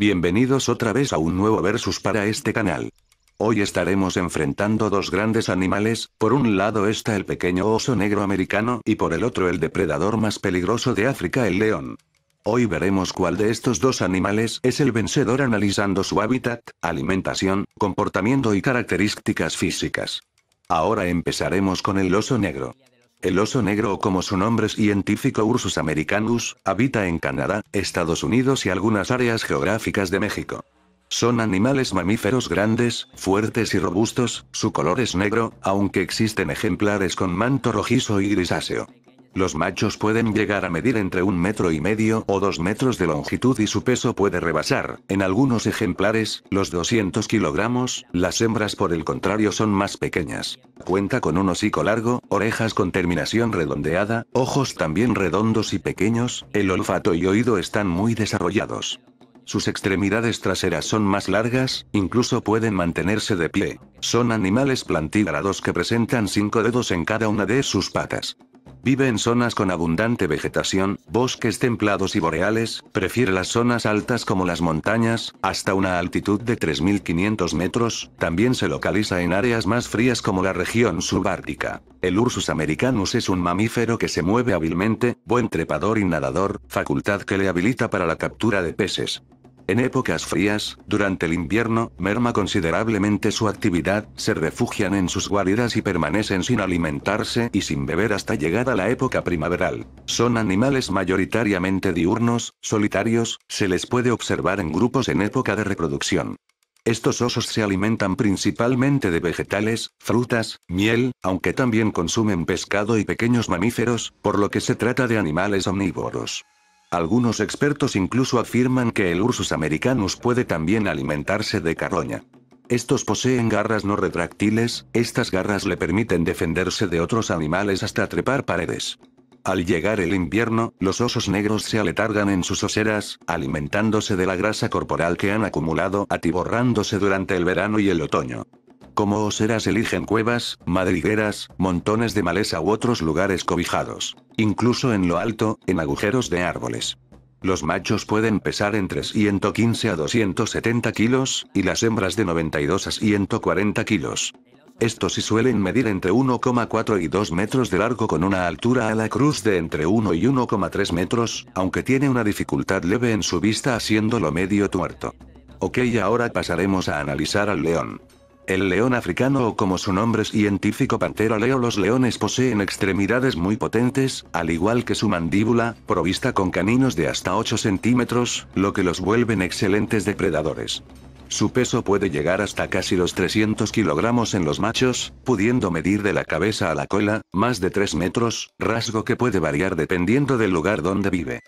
Bienvenidos otra vez a un nuevo versus para este canal. Hoy estaremos enfrentando dos grandes animales, por un lado está el pequeño oso negro americano y por el otro el depredador más peligroso de África el león. Hoy veremos cuál de estos dos animales es el vencedor analizando su hábitat, alimentación, comportamiento y características físicas. Ahora empezaremos con el oso negro. El oso negro o como su nombre científico Ursus americanus, habita en Canadá, Estados Unidos y algunas áreas geográficas de México. Son animales mamíferos grandes, fuertes y robustos, su color es negro, aunque existen ejemplares con manto rojizo y grisáceo. Los machos pueden llegar a medir entre un metro y medio o dos metros de longitud y su peso puede rebasar, en algunos ejemplares, los 200 kilogramos, las hembras por el contrario son más pequeñas. Cuenta con un hocico largo, orejas con terminación redondeada, ojos también redondos y pequeños, el olfato y oído están muy desarrollados. Sus extremidades traseras son más largas, incluso pueden mantenerse de pie. Son animales plantígrados que presentan cinco dedos en cada una de sus patas. Vive en zonas con abundante vegetación, bosques templados y boreales, prefiere las zonas altas como las montañas, hasta una altitud de 3.500 metros, también se localiza en áreas más frías como la región subártica. El Ursus americanus es un mamífero que se mueve hábilmente, buen trepador y nadador, facultad que le habilita para la captura de peces. En épocas frías, durante el invierno, merma considerablemente su actividad, se refugian en sus guaridas y permanecen sin alimentarse y sin beber hasta llegada la época primaveral. Son animales mayoritariamente diurnos, solitarios, se les puede observar en grupos en época de reproducción. Estos osos se alimentan principalmente de vegetales, frutas, miel, aunque también consumen pescado y pequeños mamíferos, por lo que se trata de animales omnívoros. Algunos expertos incluso afirman que el Ursus americanus puede también alimentarse de carroña. Estos poseen garras no retráctiles, estas garras le permiten defenderse de otros animales hasta trepar paredes. Al llegar el invierno, los osos negros se aletargan en sus oseras, alimentándose de la grasa corporal que han acumulado, atiborrándose durante el verano y el otoño como oseras eligen cuevas, madrigueras, montones de maleza u otros lugares cobijados. Incluso en lo alto, en agujeros de árboles. Los machos pueden pesar entre 115 a 270 kilos, y las hembras de 92 a 140 kilos. Estos sí suelen medir entre 1,4 y 2 metros de largo con una altura a la cruz de entre 1 y 1,3 metros, aunque tiene una dificultad leve en su vista haciéndolo medio tuerto. Ok ahora pasaremos a analizar al león. El león africano o como su nombre científico Pantera leo los leones poseen extremidades muy potentes, al igual que su mandíbula, provista con caninos de hasta 8 centímetros, lo que los vuelven excelentes depredadores. Su peso puede llegar hasta casi los 300 kilogramos en los machos, pudiendo medir de la cabeza a la cola, más de 3 metros, rasgo que puede variar dependiendo del lugar donde vive.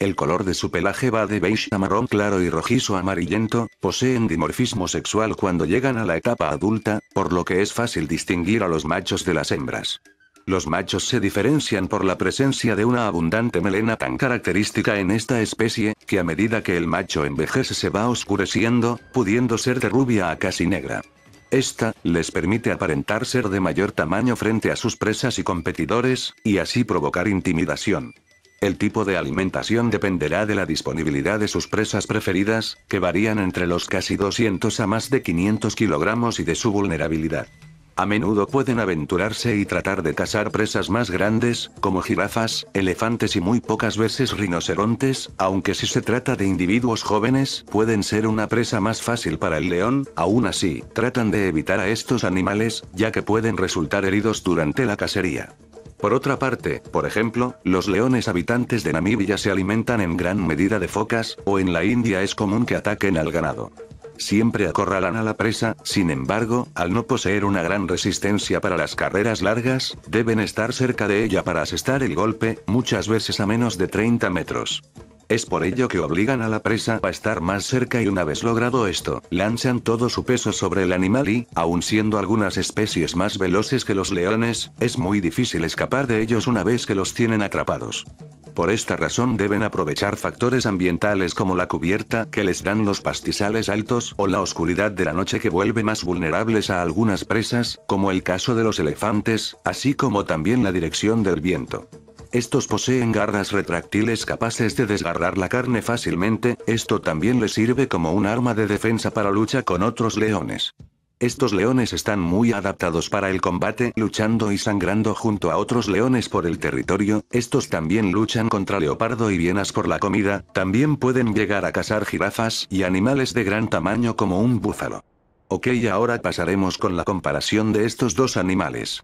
El color de su pelaje va de beige a marrón claro y rojizo amarillento, poseen dimorfismo sexual cuando llegan a la etapa adulta, por lo que es fácil distinguir a los machos de las hembras. Los machos se diferencian por la presencia de una abundante melena tan característica en esta especie, que a medida que el macho envejece se va oscureciendo, pudiendo ser de rubia a casi negra. Esta, les permite aparentar ser de mayor tamaño frente a sus presas y competidores, y así provocar intimidación. El tipo de alimentación dependerá de la disponibilidad de sus presas preferidas, que varían entre los casi 200 a más de 500 kilogramos y de su vulnerabilidad. A menudo pueden aventurarse y tratar de cazar presas más grandes, como jirafas, elefantes y muy pocas veces rinocerontes, aunque si se trata de individuos jóvenes, pueden ser una presa más fácil para el león, aún así, tratan de evitar a estos animales, ya que pueden resultar heridos durante la cacería. Por otra parte, por ejemplo, los leones habitantes de Namibia se alimentan en gran medida de focas, o en la India es común que ataquen al ganado. Siempre acorralan a la presa, sin embargo, al no poseer una gran resistencia para las carreras largas, deben estar cerca de ella para asestar el golpe, muchas veces a menos de 30 metros. Es por ello que obligan a la presa a estar más cerca y una vez logrado esto, lanzan todo su peso sobre el animal y, aun siendo algunas especies más veloces que los leones, es muy difícil escapar de ellos una vez que los tienen atrapados. Por esta razón deben aprovechar factores ambientales como la cubierta que les dan los pastizales altos o la oscuridad de la noche que vuelve más vulnerables a algunas presas, como el caso de los elefantes, así como también la dirección del viento estos poseen garras retráctiles capaces de desgarrar la carne fácilmente, esto también les sirve como un arma de defensa para lucha con otros leones. Estos leones están muy adaptados para el combate, luchando y sangrando junto a otros leones por el territorio, estos también luchan contra leopardo y bienas por la comida, también pueden llegar a cazar jirafas y animales de gran tamaño como un búfalo. Ok ahora pasaremos con la comparación de estos dos animales.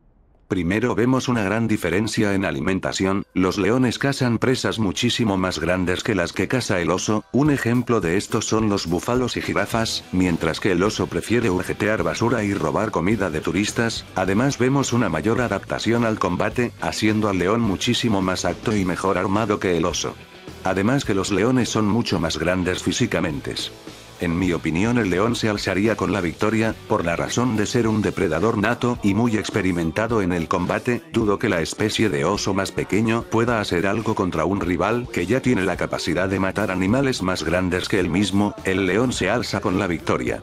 Primero vemos una gran diferencia en alimentación, los leones cazan presas muchísimo más grandes que las que caza el oso, un ejemplo de esto son los búfalos y jirafas, mientras que el oso prefiere urgetear basura y robar comida de turistas, además vemos una mayor adaptación al combate, haciendo al león muchísimo más acto y mejor armado que el oso. Además que los leones son mucho más grandes físicamente. En mi opinión el león se alzaría con la victoria, por la razón de ser un depredador nato y muy experimentado en el combate, dudo que la especie de oso más pequeño pueda hacer algo contra un rival que ya tiene la capacidad de matar animales más grandes que él mismo, el león se alza con la victoria.